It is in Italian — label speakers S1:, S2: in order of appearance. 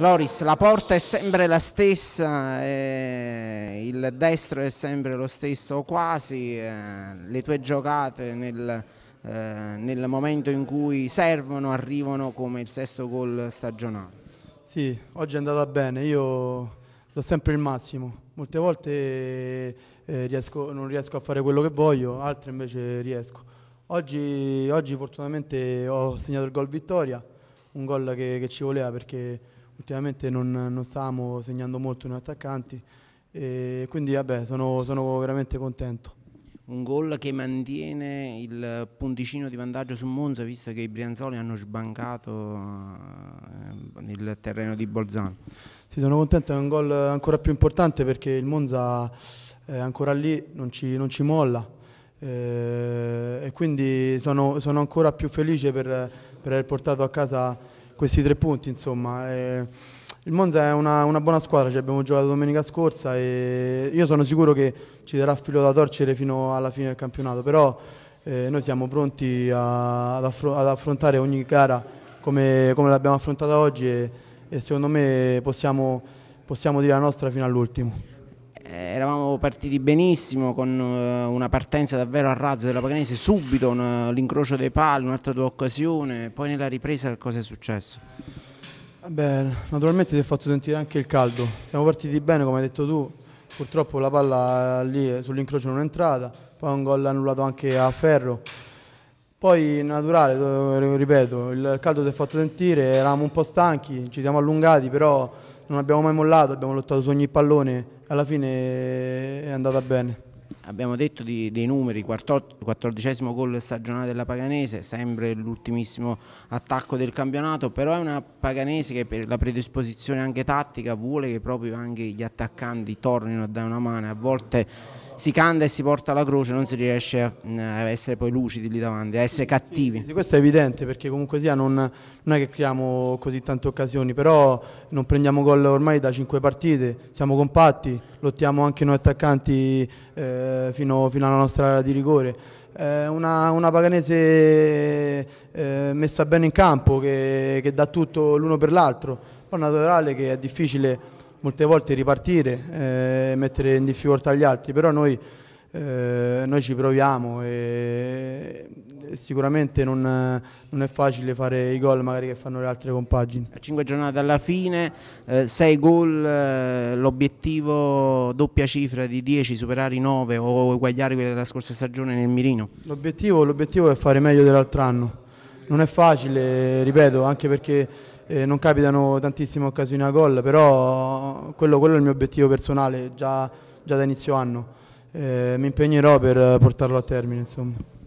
S1: Loris, la porta è sempre la stessa, eh, il destro è sempre lo stesso quasi, eh, le tue giocate nel, eh, nel, momento in cui servono arrivano come il sesto gol stagionale.
S2: Sì, oggi è andata bene, io do sempre il massimo, molte volte eh, riesco, non riesco a fare quello che voglio, altre invece riesco. Oggi, oggi fortunatamente ho segnato il gol vittoria, un gol che, che ci voleva perché ultimamente non, non stavamo segnando molto in attaccanti e quindi vabbè, sono, sono veramente contento
S1: un gol che mantiene il punticino di vantaggio su Monza visto che i Brianzoli hanno sbancato eh, nel terreno di Bolzano.
S2: Sì, sono contento, è un gol ancora più importante perché il Monza è ancora lì, non ci, non ci molla eh, e quindi sono, sono, ancora più felice per, per aver portato a casa questi tre punti, insomma. E il Monza è una, una buona squadra, ci abbiamo giocato domenica scorsa e io sono sicuro che ci darà filo da torcere fino alla fine del campionato, però eh, noi siamo pronti a, ad, affro ad, affrontare ogni gara come, come l'abbiamo affrontata oggi e, e, secondo me possiamo, possiamo dire la nostra fino all'ultimo partiti benissimo con eh, una partenza davvero
S1: a razzo della Paganese, subito eh, l'incrocio dei pali, un'altra tua occasione, poi nella ripresa cosa è successo?
S2: Beh, naturalmente ti è fatto sentire anche il caldo, siamo partiti bene come hai detto tu, purtroppo la palla eh, lì sull'incrocio non è entrata, poi un gol annullato anche a Ferro, poi naturale, ripeto, il caldo si è fatto sentire, eravamo un po' stanchi, ci siamo allungati, però non abbiamo mai mollato, abbiamo lottato su ogni pallone, alla fine è andata bene.
S1: Abbiamo detto di, dei numeri, 14, 14 gol stagionale della Paganese, sempre l'ultimissimo attacco del campionato, però è una Paganese che per la predisposizione anche tattica vuole che proprio anche gli attaccanti tornino a dare una mano, a volte si canta e si porta la croce, non si riesce a, mm, essere poi lucidi lì davanti, a essere cattivi. Sì, sì, questo è
S2: evidente perché comunque sia non, non, è che creiamo così tante occasioni, però non prendiamo gol ormai da cinque partite, siamo compatti, lottiamo anche noi attaccanti eh, fino, fino alla nostra area di rigore. Eh, una, una, Paganese eh, messa bene in campo che, che dà tutto l'uno per l'altro, poi naturale che è difficile molte volte ripartire e eh, mettere in difficoltà gli altri, però noi, eh, noi ci proviamo e sicuramente non, non, è facile fare i gol magari che fanno le altre compagini. A 5 giornate alla fine, 6 eh, gol, eh,
S1: l'obiettivo doppia cifra di 10, superare i 9 o uguagliare quelle della scorsa stagione nel Mirino?
S2: L'obiettivo è fare meglio dell'altro anno, non è facile, ripeto, anche perché eh, non capitano tantissime occasioni a gol, però quello, quello è il mio obiettivo personale già, già da inizio anno. Eh, mi impegnerò per portarlo a termine. Insomma.